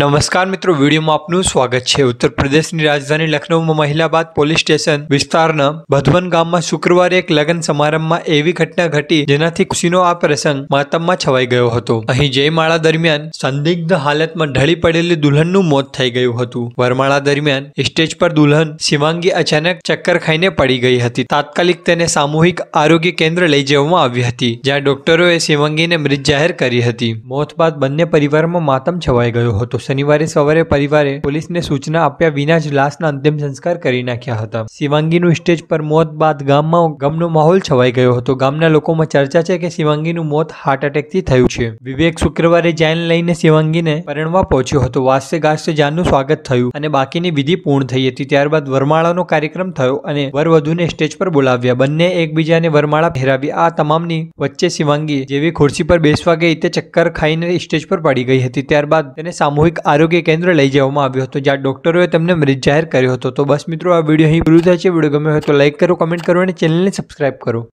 નમસ્કાર મિત્રો વિડીયોમાં આપનું સ્વાગત છે ઉત્તર પ્રદેશની રાજધાની લખનૌમાં મહિલાબાદ પોલીસ સ્ટેશન વિસ્તારના ભધવન ગામમાં શુક્રવારે એક લગ્ન સમારંભમાં એવી ઘટના ઘટી જેનાથી ખુશીનો આ પ્રસંગ માતમમાં છવાઈ ગયો હતો અહીં જયમાળા દરમિયાન સંદિગ્ધ હાલતમાં ઢળી પડેલી દુલ્હનનું મોત થઈ ગયું હતું વરમાળા દરમિયાન સ્ટેજ પર દુલ્હન શિવાંગી અચાનક ચક્કર ખાઈને પડી ગઈ હતી તાત્કાલિક તેને સામૂહિક આરોગ્ય કેન્દ્ર લઈ જવામાં આવી હતી જ્યાં ડોક્ટરોએ શિવાંગીને મૃત જાહેર કરી હતી મોત બાદ બંને પરિવારમાં માતમ છવાઈ ગયો હતો શનિવારે સવારે પરિવારે પોલીસને સૂચના આપ્યા વિના જ લાશના અંતિમ સંસ્કાર કરી નાખ્યા હતા શિવાંગીનું સ્ટેજ પર મોત બાદ ગામમાં ગમનો માહોલ છવાઈ ગયો હતો ગામના લોકોમાં ચર્ચા છે કે શિવાંગીનું મોત હાર્ટ એટેકથી થયું છે વિવેક શુક્રવારે જૈન લઈને શિવાંગીને પરણવા પહોંચ્યો હતો વાસ્ય ગાસ્તે જાનનું સ્વાગત થયું અને બાકીની વિધિ પૂર્ણ થઈ હતી ત્યારબાદ વરમાળાનો કાર્યક્રમ થયો અને વરવધુને સ્ટેજ પર બોલાવ્યા બંને એકબીજાને વરમાળા ફેરાવી આ તમામની વચ્ચે શિવાંગી જેવી ખુરશી પર બેસવા ગઈ તે ચક્કર ખાઈને સ્ટેજ પર પડી ગઈ હતી ત્યારબાદ તેને સામૂહિક સામૂહિક આરોગ્ય કેન્દ્ર લઈ જવામાં આવ્યો હતો જ્યાં ડોક્ટરોએ તેમને મૃત જાહેર કર્યો હતો તો બસ મિત્રો આ વિડીયો અહીં પૂરું થાય છે વિડીયો ગમે હોય તો લાઇક કરો કમેન્ટ કરો અને ચેનલને સબસ્ક્રાઇબ કરો